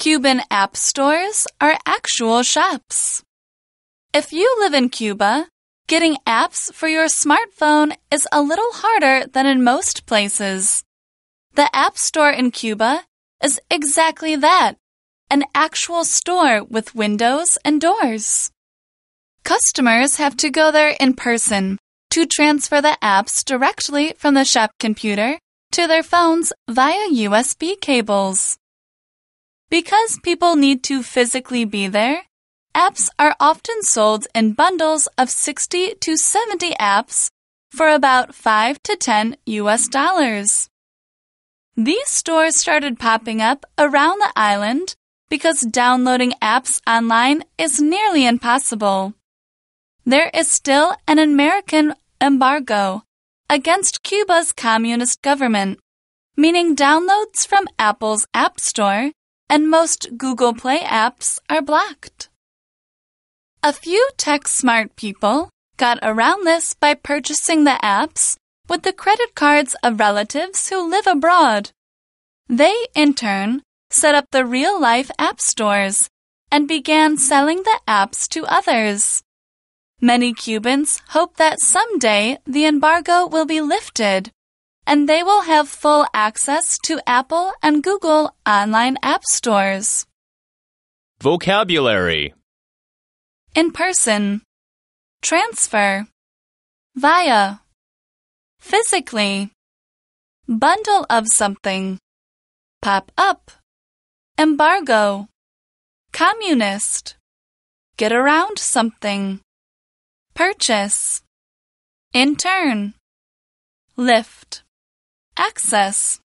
Cuban app stores are actual shops. If you live in Cuba, getting apps for your smartphone is a little harder than in most places. The app store in Cuba is exactly that an actual store with windows and doors. Customers have to go there in person to transfer the apps directly from the shop computer to their phones via USB cables. Because people need to physically be there, apps are often sold in bundles of 60 to 70 apps for about 5 to 10 US dollars. These stores started popping up around the island because downloading apps online is nearly impossible. There is still an American embargo against Cuba's communist government, meaning downloads from Apple's App Store and most Google Play apps are blocked. A few tech smart people got around this by purchasing the apps with the credit cards of relatives who live abroad. They, in turn, set up the real life app stores and began selling the apps to others. Many Cubans hope that someday the embargo will be lifted and they will have full access to Apple and Google online app stores. Vocabulary In person, transfer, via, physically, bundle of something, pop up, embargo, communist, get around something, purchase, in turn, lift access